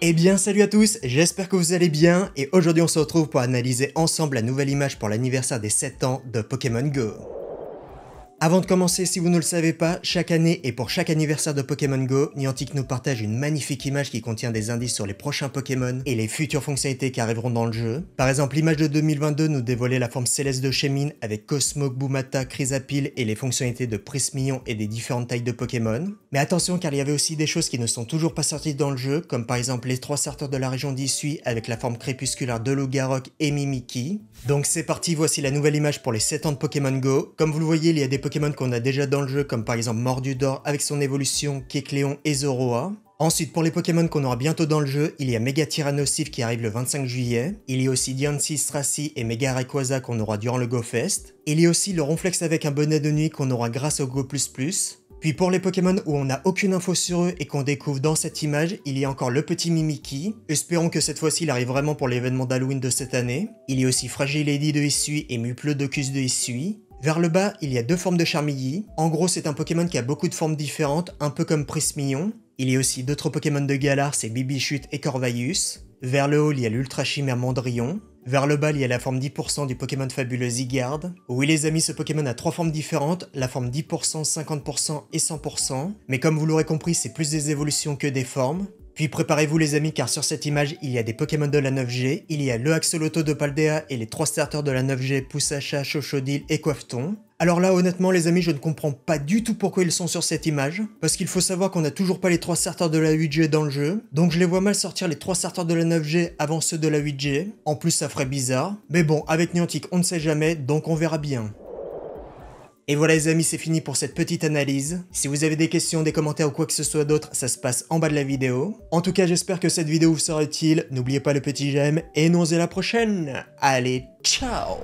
Eh bien salut à tous, j'espère que vous allez bien et aujourd'hui on se retrouve pour analyser ensemble la nouvelle image pour l'anniversaire des 7 ans de Pokémon Go. Avant de commencer, si vous ne le savez pas, chaque année et pour chaque anniversaire de Pokémon Go, Niantic nous partage une magnifique image qui contient des indices sur les prochains Pokémon et les futures fonctionnalités qui arriveront dans le jeu. Par exemple, l'image de 2022 nous dévoilait la forme céleste de Chemin avec Cosmo, Boumata, Chrysapil et les fonctionnalités de Prismillon et des différentes tailles de Pokémon. Mais attention car il y avait aussi des choses qui ne sont toujours pas sorties dans le jeu, comme par exemple les trois sorteurs de la région d'Issui avec la forme crépusculaire de Lugarok et Mimiki. Donc c'est parti, voici la nouvelle image pour les 7 ans de Pokémon Go. Comme vous le voyez, il y a des Pokémon qu'on a déjà dans le jeu, comme par exemple Mordu d'Or avec son évolution, Kecleon et Zoroa. Ensuite, pour les Pokémon qu'on aura bientôt dans le jeu, il y a Mega Tyrannosif qui arrive le 25 juillet. Il y a aussi Diancie, Stracy et Mega Rayquaza qu'on aura durant le GoFest. Il y a aussi le Ronflex avec un bonnet de nuit qu'on aura grâce au Go++. Puis pour les Pokémon où on n'a aucune info sur eux et qu'on découvre dans cette image, il y a encore le petit Mimiki. Espérons que cette fois-ci il arrive vraiment pour l'événement d'Halloween de cette année. Il y a aussi Fragile Lady de Issui et Muple Docus de Issui. Vers le bas, il y a deux formes de Charmilly. En gros, c'est un Pokémon qui a beaucoup de formes différentes, un peu comme Prismillon. Il y a aussi d'autres Pokémon de Galar, c'est Bibichute et Corvaïus. Vers le haut, il y a l'Ultra Chimère Mandrillon. Vers le bas, il y a la forme 10% du Pokémon fabuleux Zygarde. Oui les amis, ce Pokémon a trois formes différentes, la forme 10%, 50% et 100%. Mais comme vous l'aurez compris, c'est plus des évolutions que des formes. Puis préparez-vous les amis car sur cette image il y a des Pokémon de la 9G, il y a le Axoloto de Paldea et les trois starters de la 9G Poussacha, Chochodil et Coifton. Alors là honnêtement les amis je ne comprends pas du tout pourquoi ils sont sur cette image, parce qu'il faut savoir qu'on n'a toujours pas les trois starters de la 8G dans le jeu, donc je les vois mal sortir les trois starters de la 9G avant ceux de la 8G, en plus ça ferait bizarre, mais bon avec Niantic on ne sait jamais donc on verra bien. Et voilà les amis, c'est fini pour cette petite analyse. Si vous avez des questions, des commentaires ou quoi que ce soit d'autre, ça se passe en bas de la vidéo. En tout cas, j'espère que cette vidéo vous sera utile. N'oubliez pas le petit j'aime et nous on se la prochaine. Allez, ciao